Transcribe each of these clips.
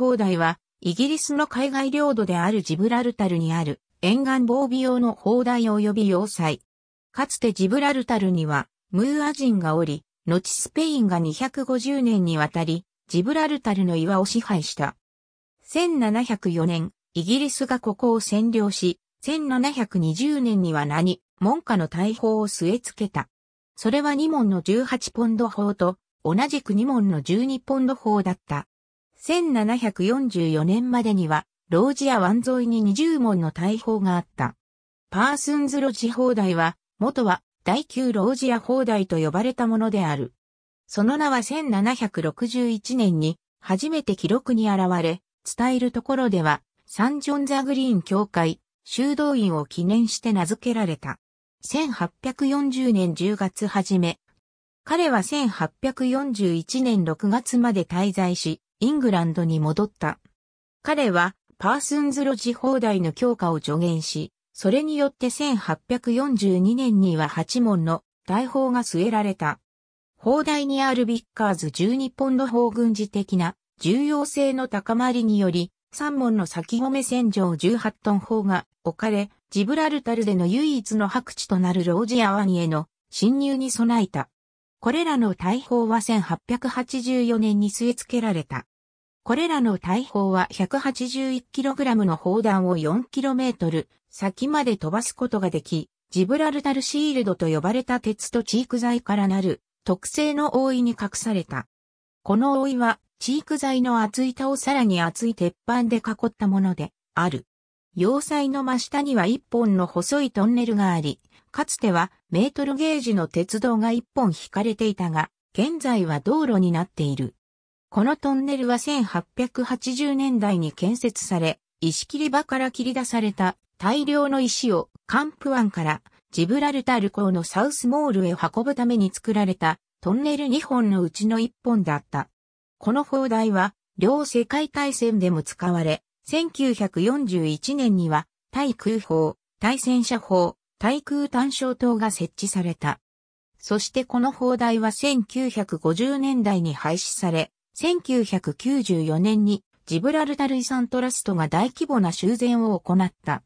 砲台は、イギリスの海外領土であるジブラルタルにある沿岸防備用の砲台及び要塞。かつてジブラルタルには、ムーア人がおり、後スペインが250年にわたり、ジブラルタルの岩を支配した。1704年、イギリスがここを占領し、1720年には名に、門下の大砲を据え付けた。それは2門の18ポンド砲と、同じく2門の12ポンド砲だった。1744年までには、ロージア湾沿いに20門の大砲があった。パースンズロジ砲台は、元は第9ロージア砲台と呼ばれたものである。その名は1761年に初めて記録に現れ、伝えるところでは、サンジョンザグリーン教会、修道院を記念して名付けられた。1840年10月初め、彼は1841年6月まで滞在し、イングランドに戻った。彼は、パースンズロジ放題の強化を助言し、それによって1842年には8門の大砲が据えられた。砲台にあるビッカーズ12ポンド砲軍事的な重要性の高まりにより、3門の先褒め戦場18トン砲が置かれ、ジブラルタルでの唯一の白地となるロージアワニへの侵入に備えた。これらの大砲は1884年に据え付けられた。これらの大砲は 181kg の砲弾を 4km 先まで飛ばすことができ、ジブラルタルシールドと呼ばれた鉄とチーク材からなる特製の覆いに隠された。この覆いはチーク材の厚い板をさらに厚い鉄板で囲ったものである。要塞の真下には一本の細いトンネルがあり、かつてはメートルゲージの鉄道が一本引かれていたが、現在は道路になっている。このトンネルは1880年代に建設され、石切り場から切り出された大量の石をカンプ湾からジブラルタル港のサウスモールへ運ぶために作られたトンネル2本のうちの1本だった。この砲台は両世界大戦でも使われ、1941年には対空砲、対戦車砲、対空単焦灯が設置された。そしてこの砲台は1950年代に廃止され、1994年にジブラルタル遺産トラストが大規模な修繕を行った。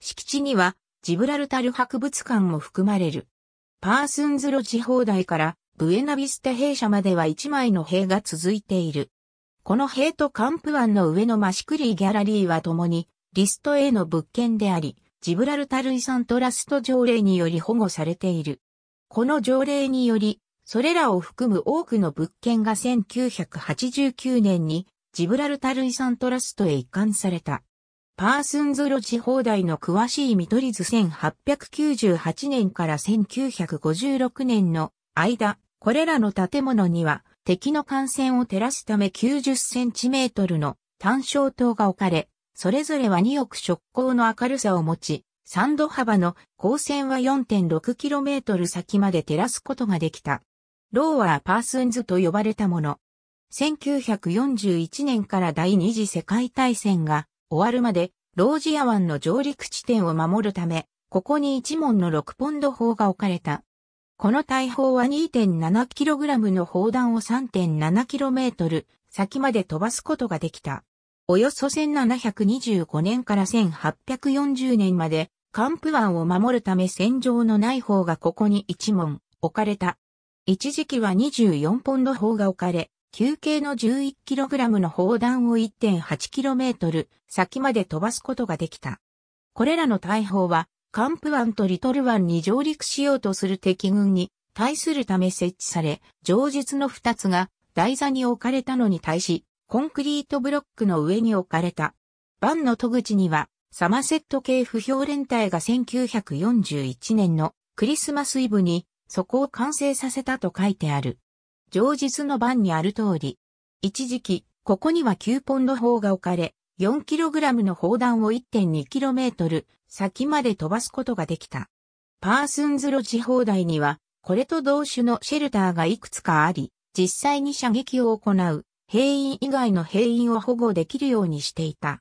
敷地にはジブラルタル博物館も含まれる。パースンズロ地方台からブエナビスタ兵舎までは1枚の兵が続いている。この兵とカンプ湾の上のマシクリーギャラリーは共にリスト A の物件であり、ジブラルタル遺産トラスト条例により保護されている。この条例により、それらを含む多くの物件が1989年にジブラルタル遺産トラストへ移管された。パースンズロ地放題の詳しい見取り図1898年から1956年の間、これらの建物には敵の艦船を照らすため90センチメートルの単焦灯が置かれ、それぞれは2億直行の明るさを持ち、3度幅の光線は4 6トル先まで照らすことができた。ローワーパースンズと呼ばれたもの。1941年から第二次世界大戦が終わるまで、ロージア湾の上陸地点を守るため、ここに一門の6ポンド砲が置かれた。この大砲は 2.7kg の砲弾を 3.7km 先まで飛ばすことができた。およそ1725年から1840年まで、カンプ湾を守るため戦場のない方がここに一門置かれた。一時期は24ポンド砲が置かれ、休憩の 11kg の砲弾を 1.8km 先まで飛ばすことができた。これらの大砲は、カンプ湾とリトル湾に上陸しようとする敵軍に対するため設置され、上述の2つが台座に置かれたのに対し、コンクリートブロックの上に置かれた。湾の戸口には、サマセット系不評連隊が1941年のクリスマスイブにそこを完成させたと書いてある。上日の番にある通り、一時期、ここには9ポンド砲が置かれ、4kg の砲弾を 1.2km 先まで飛ばすことができた。パースンズロジ砲台には、これと同種のシェルターがいくつかあり、実際に射撃を行う兵員以外の兵員を保護できるようにしていた。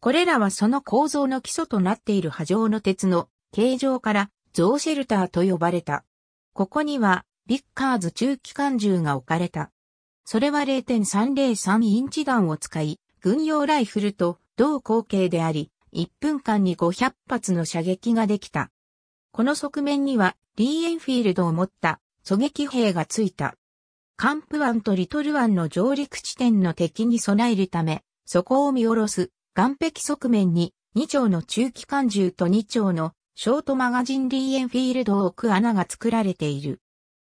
これらはその構造の基礎となっている波状の鉄の形状から、ゾウシェルターと呼ばれた。ここには、ビッカーズ中期間銃が置かれた。それは0.303インチ弾を使い、軍用ライフルと同口径であり、1分間に500発の射撃ができた。この側面には、リーエンフィールドを持った狙撃兵がついた。カンプ湾とリトル湾の上陸地点の敵に備えるため、そこを見下ろす、岸壁側面に2丁の中期間銃と2丁のショートマガジンリーエンフィールドを置く穴が作られている。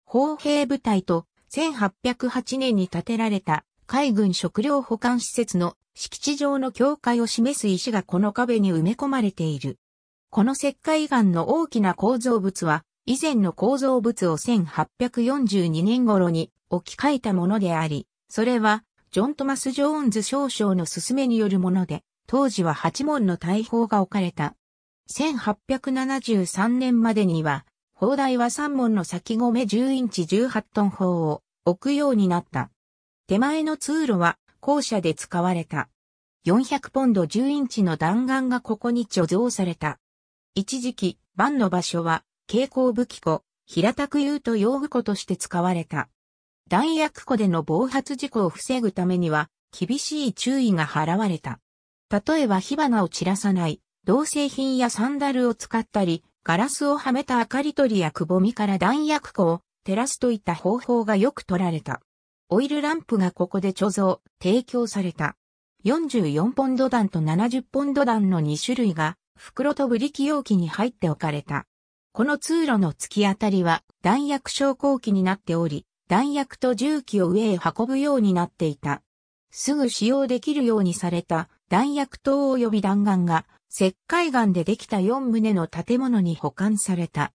砲兵部隊と1808年に建てられた海軍食料保管施設の敷地上の境界を示す石がこの壁に埋め込まれている。この石灰岩の大きな構造物は、以前の構造物を1842年頃に置き換えたものであり、それは、ジョン・トマス・ジョーンズ少将の勧めによるもので、当時は8門の大砲が置かれた1873年までには、砲台は3門の先米10インチ18トン砲を置くようになった。手前の通路は校舎で使われた。400ポンド10インチの弾丸がここに貯蔵された。一時期、番の場所は、蛍光武器庫、平たく言うと用具庫として使われた。弾薬庫での暴発事故を防ぐためには、厳しい注意が払われた。例えば火花を散らさない、銅製品やサンダルを使ったり、ガラスをはめた明かり取りやくぼみから弾薬庫を照らすといった方法がよく取られた。オイルランプがここで貯蔵、提供された。44ポンド弾と70ポンド弾の2種類が袋とブリキ容器に入って置かれた。この通路の突き当たりは弾薬昇降機になっており、弾薬と重機を上へ運ぶようになっていた。すぐ使用できるようにされた弾薬塔及び弾丸が石灰岩でできた4棟の建物に保管された。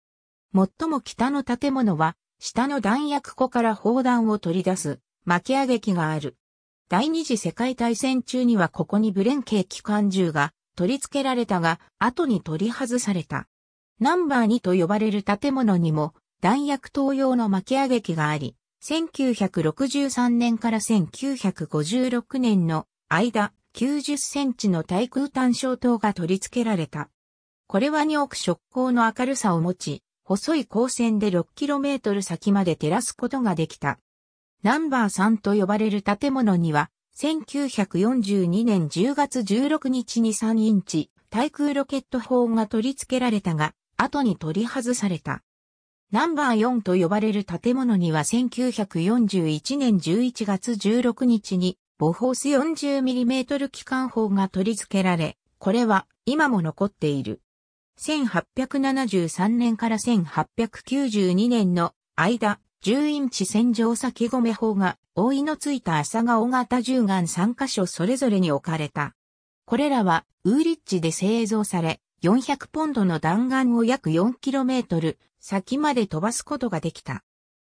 最も北の建物は、下の弾薬庫から砲弾を取り出す巻き上げ機がある。第二次世界大戦中にはここにブレンケー機関銃が取り付けられたが、後に取り外された。ナンバー2と呼ばれる建物にも弾薬投用の巻き上げ機があり、1963年から1956年の間、90センチの対空単焦灯が取り付けられた。これは2億触光の明るさを持ち、細い光線で 6km 先まで照らすことができた。ナンバー3と呼ばれる建物には、1942年10月16日に3インチ、対空ロケット砲が取り付けられたが、後に取り外された。ナンバー4と呼ばれる建物には1941年11月16日にボフォース 40mm 機関砲が取り付けられ、これは今も残っている。1873年から1892年の間、10インチ戦場先込め砲が、覆いのついた朝顔型銃眼3箇所それぞれに置かれた。これらは、ウーリッチで製造され、400ポンドの弾丸を約 4km 先まで飛ばすことができた。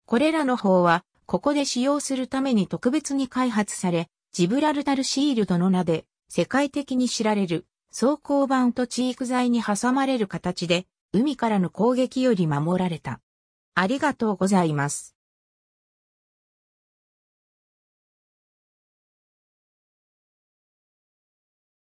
これらの砲は、ここで使用するために特別に開発され、ジブラルタルシールドの名で世界的に知られる装甲板と地域材に挟まれる形で海からの攻撃より守られた。ありがとうございます。